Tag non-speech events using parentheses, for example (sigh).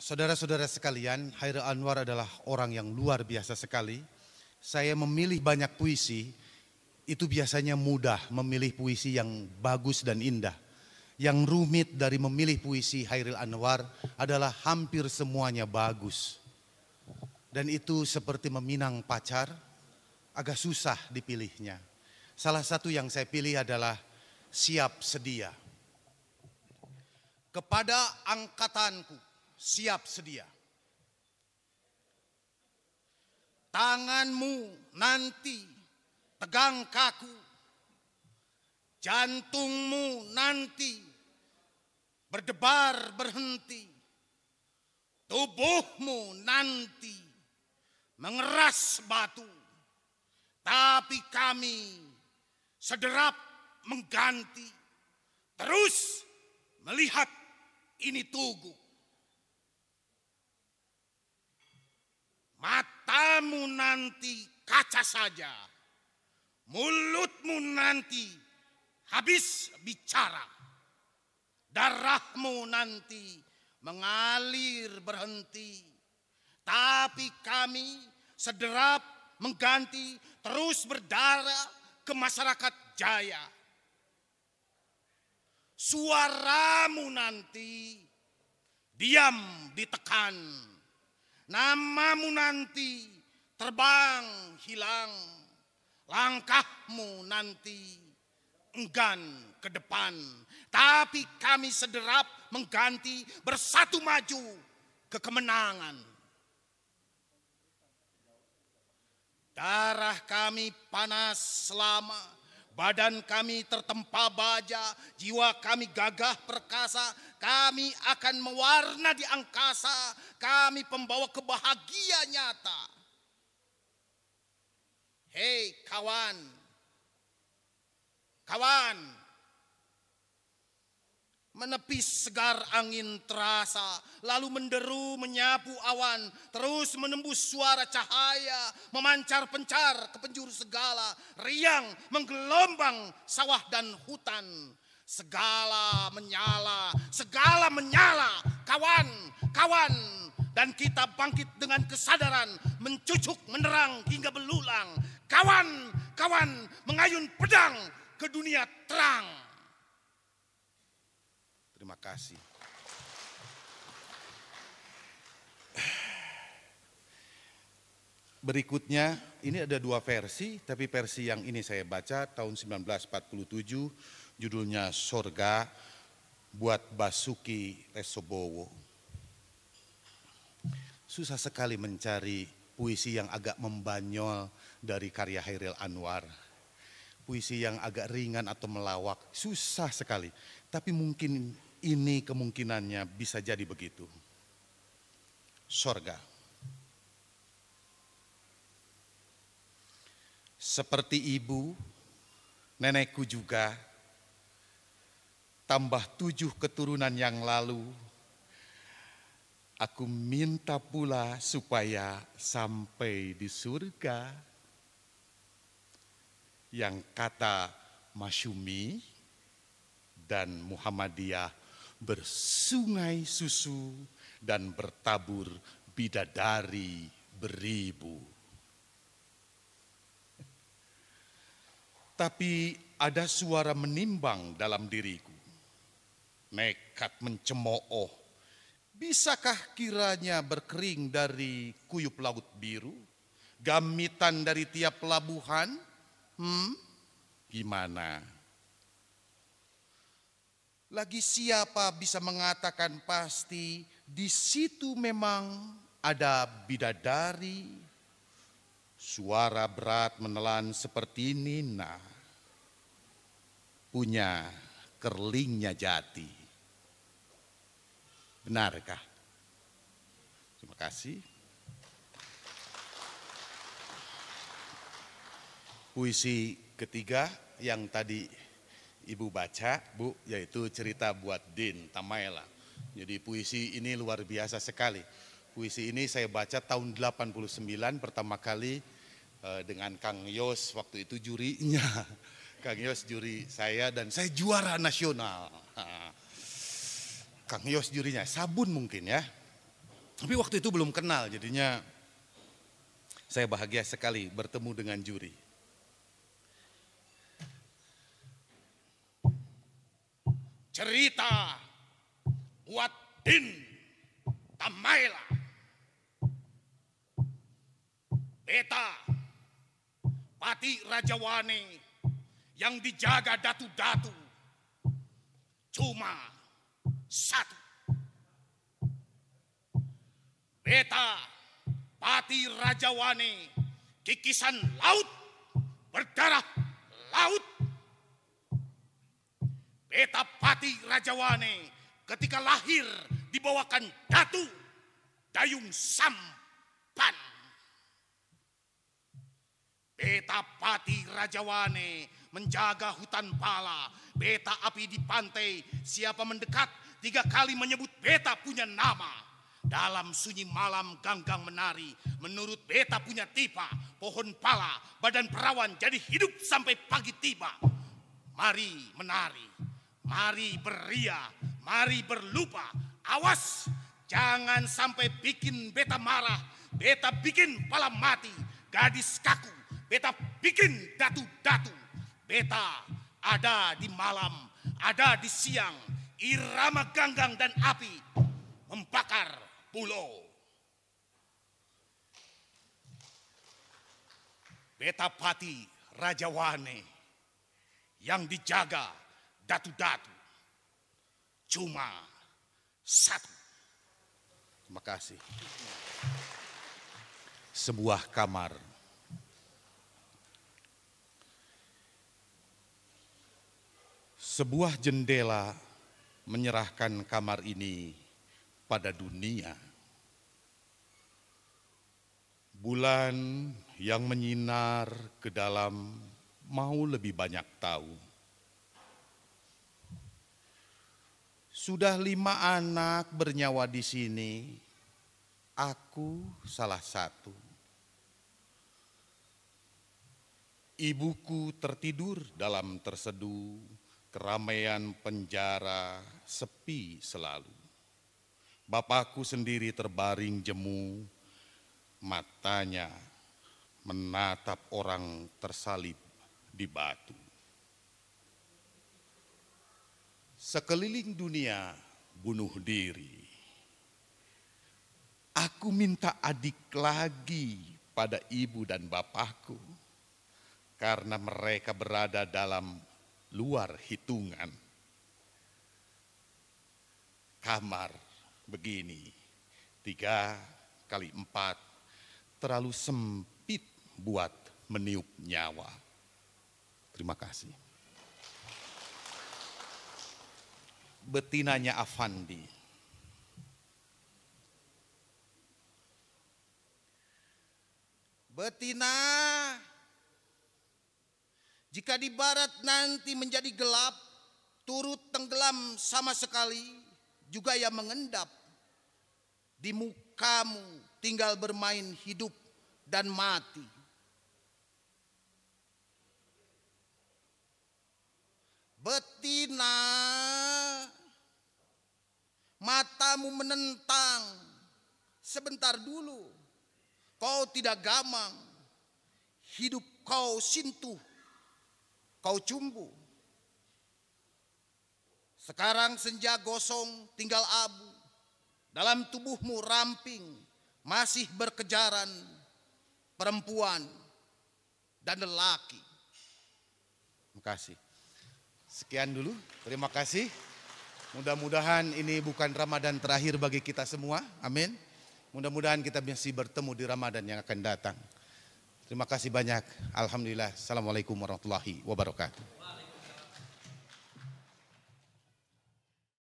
Saudara-saudara sekalian, Hairul Anwar adalah orang yang luar biasa sekali. Saya memilih banyak puisi, itu biasanya mudah memilih puisi yang bagus dan indah. Yang rumit dari memilih puisi Hairil Anwar adalah hampir semuanya bagus. Dan itu seperti meminang pacar, agak susah dipilihnya. Salah satu yang saya pilih adalah siap sedia. Kepada angkatanku, siap sedia. Tanganmu nanti tegang kaku, jantungmu nanti berdebar berhenti, tubuhmu nanti mengeras batu, tapi kami sederap mengganti, terus melihat ini tugu. Matamu nanti kaca saja. Mulutmu nanti habis bicara. Darahmu nanti mengalir berhenti. Tapi kami sederap mengganti terus berdarah ke masyarakat jaya. Suaramu nanti diam ditekan Namamu nanti terbang hilang. Langkahmu nanti enggan ke depan. Tapi kami sederap mengganti bersatu maju ke kemenangan. Darah kami panas selama Badan kami tertempa baja, jiwa kami gagah perkasa, kami akan mewarna di angkasa, kami pembawa kebahagiaan nyata. Hei kawan, kawan, menepis segar angin terasa, lalu menderu menyapu awan, terus menembus suara cahaya, memancar pencar ke penjuru segala, riang menggelombang sawah dan hutan. Segala menyala, segala menyala, kawan, kawan, dan kita bangkit dengan kesadaran, mencucuk menerang hingga belulang. Kawan, kawan, mengayun pedang ke dunia terang. Terima kasih. Berikutnya, ini ada dua versi, tapi versi yang ini saya baca tahun 1947, judulnya Sorga buat Basuki Resobowo. Susah sekali mencari puisi yang agak membanyol dari karya Hairil Anwar. Puisi yang agak ringan atau melawak, susah sekali. Tapi mungkin ini kemungkinannya bisa jadi begitu. Sorga. Seperti ibu, nenekku juga, tambah tujuh keturunan yang lalu, aku minta pula supaya sampai di surga. Yang kata Masyumi dan Muhammadiyah bersungai susu dan bertabur bidadari beribu. Tapi ada suara menimbang dalam diriku. Nekat mencemooh. Bisakah kiranya berkering dari kuyup laut biru? Gamitan dari tiap pelabuhan? Hmm, gimana? Gimana? Lagi siapa bisa mengatakan pasti di situ memang ada bidadari, suara berat menelan seperti Nina, punya kerlingnya jati. Benarkah? Terima kasih. Puisi ketiga yang tadi Ibu baca, Bu, yaitu cerita buat Din, Tamaela. Jadi puisi ini luar biasa sekali. Puisi ini saya baca tahun 89 pertama kali eh, dengan Kang Yos waktu itu juri-nya, (laughs) Kang Yos juri saya dan saya juara nasional. Kang Yos jurinya, sabun mungkin ya. Tapi waktu itu belum kenal jadinya saya bahagia sekali bertemu dengan juri. cerita buat din Tamaila Beta Pati raja Wani yang dijaga datu-datu cuma satu Beta Pati raja Wani kikisan laut berdarah Pati Raja Wane ketika lahir dibawakan datu dayung sampan. Beta Pati Raja Wane menjaga hutan pala. Beta api di pantai. Siapa mendekat tiga kali menyebut beta punya nama. Dalam sunyi malam ganggang menari, menurut beta punya tipa, pohon pala, badan perawan jadi hidup sampai pagi tiba. Mari menari, Mari beria, mari berlupa. Awas, jangan sampai bikin beta marah. Beta bikin pala mati, gadis kaku. Beta bikin datu-datu. Beta ada di malam, ada di siang. Irama ganggang dan api membakar pulau. Beta Pati Raja Wane yang dijaga datu-datu. Cuma satu. Terima kasih. Sebuah kamar. Sebuah jendela menyerahkan kamar ini pada dunia. Bulan yang menyinar ke dalam mau lebih banyak tahu Sudah lima anak bernyawa di sini, aku salah satu. Ibuku tertidur dalam terseduh, keramaian penjara sepi selalu. Bapakku sendiri terbaring jemu, matanya menatap orang tersalib di batu. sekeliling dunia bunuh diri. Aku minta adik lagi pada ibu dan bapakku karena mereka berada dalam luar hitungan. Kamar begini, tiga kali empat, terlalu sempit buat meniup nyawa. Terima kasih. betinanya Afandi. Betina jika di barat nanti menjadi gelap, turut tenggelam sama sekali, juga yang mengendap di mukamu tinggal bermain hidup dan mati. Betina matamu menentang. Sebentar dulu, kau tidak gamang, hidup kau sintuh, kau cumbu. Sekarang senja gosong tinggal abu, dalam tubuhmu ramping, masih berkejaran perempuan dan lelaki. Terima kasih. Sekian dulu, terima kasih. Mudah-mudahan ini bukan Ramadan terakhir bagi kita semua. Amin. Mudah-mudahan kita masih bertemu di Ramadan yang akan datang. Terima kasih banyak. Alhamdulillah. Assalamualaikum warahmatullahi wabarakatuh.